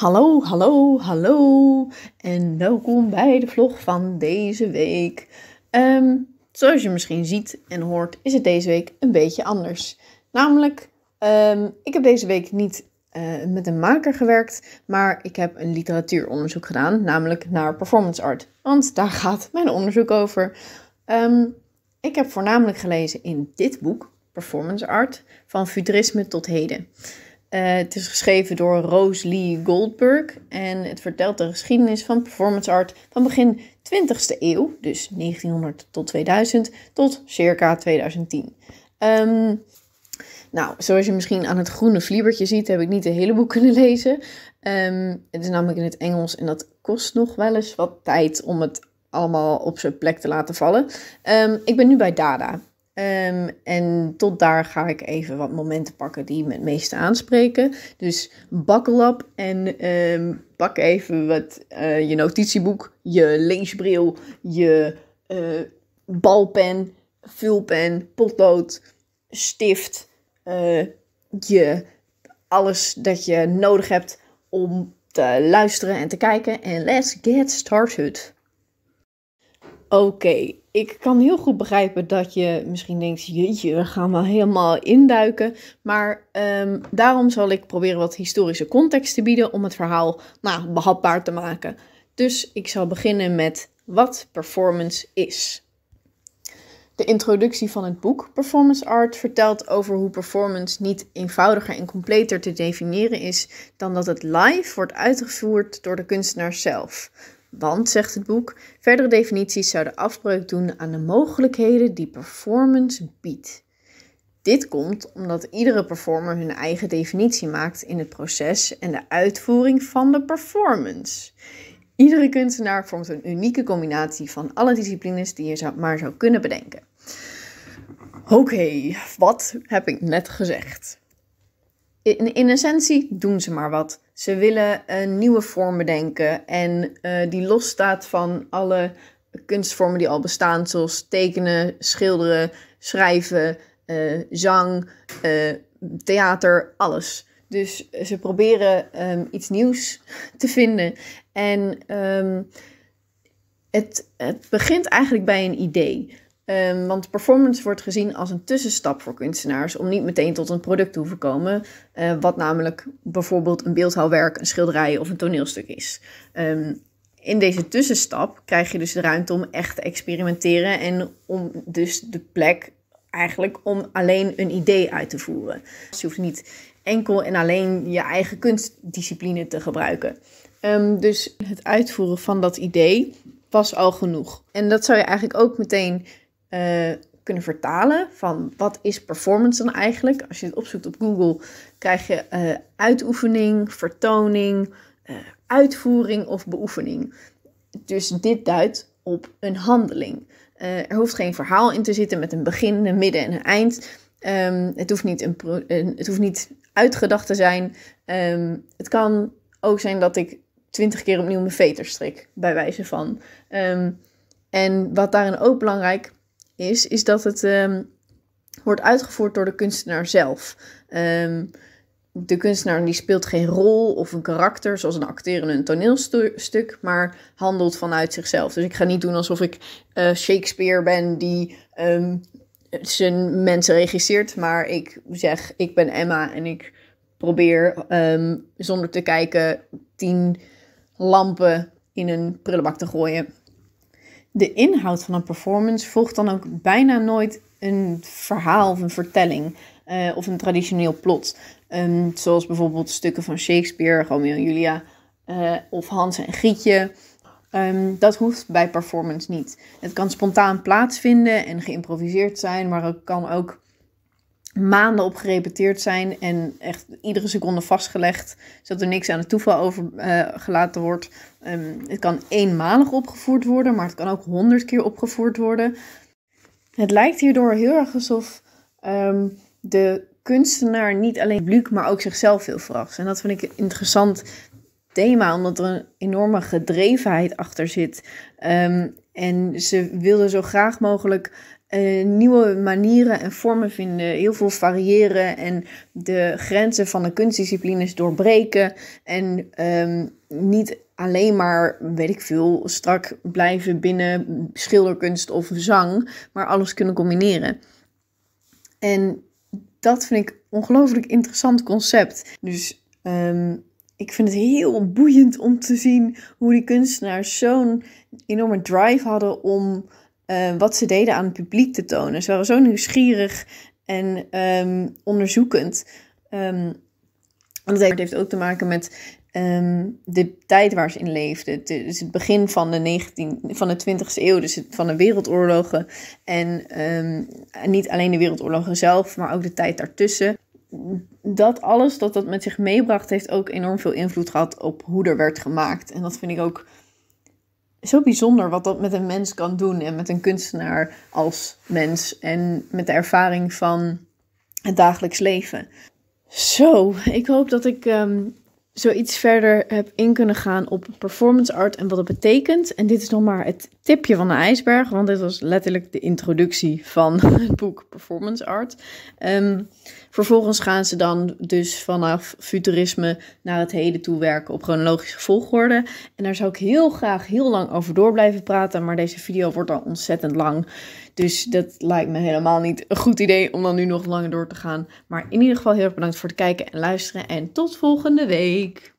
Hallo, hallo, hallo en welkom bij de vlog van deze week. Ehm, zoals je misschien ziet en hoort, is het deze week een beetje anders. Namelijk, ehm, ik heb deze week niet eh, met een maker gewerkt, maar ik heb een literatuuronderzoek gedaan, namelijk naar performance art. Want daar gaat mijn onderzoek over. Ehm, ik heb voornamelijk gelezen in dit boek, Performance Art, van futurisme tot heden. Eh, het is geschreven door Rose Lee Goldberg en het vertelt de geschiedenis van performance art van begin 20e eeuw, dus 1900 tot 2000, tot circa 2010. Ehm, nou, zoals je misschien aan het groene vliebertje ziet, heb ik niet de hele boek kunnen lezen. Ehm, het is namelijk in het Engels en dat kost nog wel eens wat tijd om het allemaal op zijn plek te laten vallen. Ehm, ik ben nu bij Dada. Ehm, en tot daar ga ik even wat momenten pakken die me het meeste aanspreken. Dus bakkel en ehm, pak even wat, eh, je notitieboek, je leesbril, je eh, balpen, vulpen, potlood, stift, eh, je, alles dat je nodig hebt om te luisteren en te kijken. En let's get started. Oké, ik kan heel goed begrijpen dat je misschien denkt: jeetje, we gaan wel helemaal induiken. Maar ehm, daarom zal ik proberen wat historische context te bieden om het verhaal nou, behapbaar te maken. Dus ik zal beginnen met wat performance is. De introductie van het boek Performance Art vertelt over hoe performance niet eenvoudiger en completer te definiëren is dan dat het live wordt uitgevoerd door de kunstenaar zelf. Want, zegt het boek, verdere definities zouden afbreuk doen aan de mogelijkheden die performance biedt. Dit komt omdat iedere performer hun eigen definitie maakt in het proces en de uitvoering van de performance. Iedere kunstenaar vormt een unieke combinatie van alle disciplines die je maar zou kunnen bedenken. Oké, wat heb ik net gezegd? in, essentie doen ze maar wat. Ze willen een nieuwe vorm bedenken en eh, die losstaat van alle kunstvormen die al bestaan, zoals tekenen, schilderen, schrijven, eh, zang, eh, theater, alles. Dus ze proberen ehm, iets nieuws te vinden. En ehm, het, het begint eigenlijk bij een idee. Ehm, want performance wordt gezien als een tussenstap voor kunstenaars om niet meteen tot een product te hoeven komen, eh, wat namelijk bijvoorbeeld een beeldhouwwerk, een schilderij of een toneelstuk is. Ehm, in deze tussenstap krijg je dus de ruimte om echt te experimenteren en om dus de plek eigenlijk om alleen een idee uit te voeren. Dus je hoeft niet enkel en alleen je eigen kunstdiscipline te gebruiken. Ehm, dus het uitvoeren van dat idee was al genoeg. En dat zou je eigenlijk ook meteen eh, kunnen vertalen van wat is performance dan eigenlijk. Als je het opzoekt op Google, krijg je eh, uitoefening, vertoning, eh, uitvoering of beoefening. Dus dit duidt op een handeling. er hoeft geen verhaal in te zitten met een begin, een midden en een eind. Ehm, het, hoeft niet een het hoeft niet uitgedacht te zijn. Ehm, het kan ook zijn dat ik twintig keer opnieuw mijn veter strik, bij wijze van. Ehm, en wat daarin ook belangrijk is, is dat het ehm, wordt uitgevoerd door de kunstenaar zelf. Ehm, de kunstenaar die speelt geen rol of een karakter, zoals een acteur in een toneelstuk, maar handelt vanuit zichzelf. Dus ik ga niet doen alsof ik eh, Shakespeare ben die ehm, zijn mensen regisseert, maar ik zeg: ik ben Emma en ik probeer zonder te kijken tien lampen in een prullenbak te gooien de inhoud van een performance volgt dan ook bijna nooit een verhaal of een vertelling eh, of een traditioneel plot. Ehm, zoals bijvoorbeeld stukken van Shakespeare, Romeo en Julia eh, of Hans en Grietje. Ehm, dat hoeft bij performance niet. Het kan spontaan plaatsvinden en geïmproviseerd zijn, maar het kan ook maanden op gerepeteerd zijn en echt iedere seconde vastgelegd, zodat er niks aan het toeval overgelaten eh, wordt. Ehm, het kan eenmalig opgevoerd worden, maar het kan ook honderd keer opgevoerd worden. Het lijkt hierdoor heel erg alsof ehm, de kunstenaar niet alleen publiek, maar ook zichzelf veel verrast. En dat vind ik een interessant thema, omdat er een enorme gedrevenheid achter zit. Ehm, en ze wilden zo graag mogelijk eh, nieuwe manieren en vormen vinden, heel veel variëren en de grenzen van de kunstdisciplines doorbreken en ehm, niet alleen maar, weet ik veel, strak blijven binnen schilderkunst of zang, maar alles kunnen combineren. En dat vind ik ongelooflijk interessant concept. Dus ehm, ik vind het heel boeiend om te zien hoe die kunstenaars zo'n enorme drive hadden om eh, wat ze deden aan het publiek te tonen. Ze waren zo nieuwsgierig en ehm, onderzoekend. Um, ehm, dat heeft ook te maken met ehm, de tijd waar ze in leefden. Dus het begin van de, 19, van de 20e eeuw, dus van de wereldoorlogen. En niet alleen de wereldoorlogen zelf, maar ook de tijd daartussen dat alles dat dat met zich meebracht, heeft ook enorm veel invloed gehad op hoe er werd gemaakt. En dat vind ik ook zo bijzonder wat dat met een mens kan doen en met een kunstenaar als mens en met de ervaring van het dagelijks leven. Zo, ik hoop dat ik ehm, zoiets verder heb in kunnen gaan op performance art en wat dat betekent. En dit is nog maar het tipje van de ijsberg, want dit was letterlijk de introductie van het boek Performance Art. Ehm, vervolgens gaan ze dan dus vanaf futurisme naar het heden toe werken op chronologische volgorde. En daar zou ik heel graag heel lang over door blijven praten, maar deze video wordt al ontzettend lang. Dus dat lijkt me helemaal niet een goed idee om dan nu nog langer door te gaan. Maar in ieder geval heel erg bedankt voor het kijken en luisteren en tot volgende week.